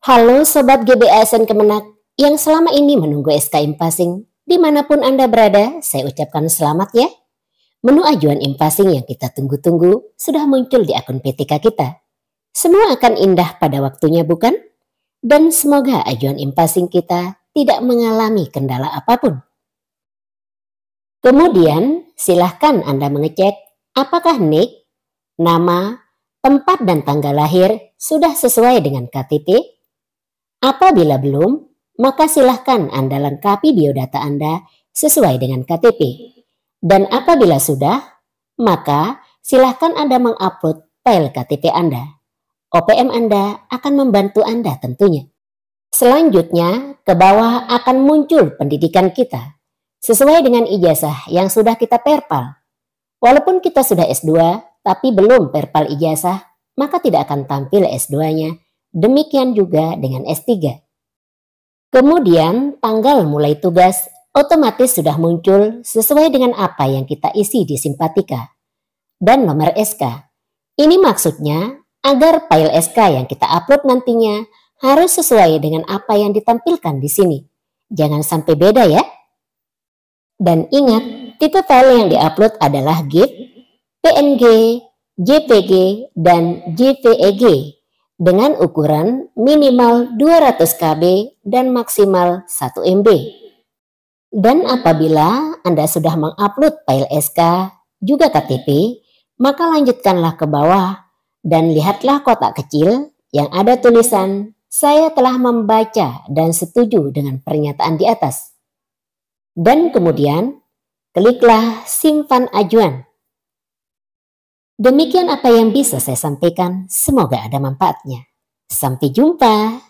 Halo Sobat GBSN Kemenak yang selama ini menunggu SK Impasing. Dimanapun Anda berada, saya ucapkan selamat ya. Menu ajuan Impasing yang kita tunggu-tunggu sudah muncul di akun PTK kita. Semua akan indah pada waktunya bukan? Dan semoga ajuan Impasing kita tidak mengalami kendala apapun. Kemudian, silahkan Anda mengecek apakah NIK, nama, tempat dan tanggal lahir sudah sesuai dengan KTP Apabila belum, maka silahkan Anda lengkapi biodata Anda sesuai dengan KTP. Dan apabila sudah, maka silahkan Anda mengupload file KTP Anda. OPM Anda akan membantu Anda tentunya. Selanjutnya, ke bawah akan muncul pendidikan kita sesuai dengan ijazah yang sudah kita perpal. Walaupun kita sudah S2 tapi belum perpal ijazah, maka tidak akan tampil S2-nya Demikian juga dengan S3. Kemudian tanggal mulai tugas otomatis sudah muncul sesuai dengan apa yang kita isi di simpatika dan nomor SK. Ini maksudnya agar file SK yang kita upload nantinya harus sesuai dengan apa yang ditampilkan di sini. Jangan sampai beda ya. Dan ingat, tipe file yang diupload adalah GIF, PNG, JPG, dan JPEG dengan ukuran minimal 200 KB dan maksimal 1 MB. Dan apabila Anda sudah mengupload file SK juga KTP, maka lanjutkanlah ke bawah dan lihatlah kotak kecil yang ada tulisan saya telah membaca dan setuju dengan pernyataan di atas. Dan kemudian, kliklah simpan ajuan. Demikian apa yang bisa saya sampaikan, semoga ada manfaatnya. Sampai jumpa.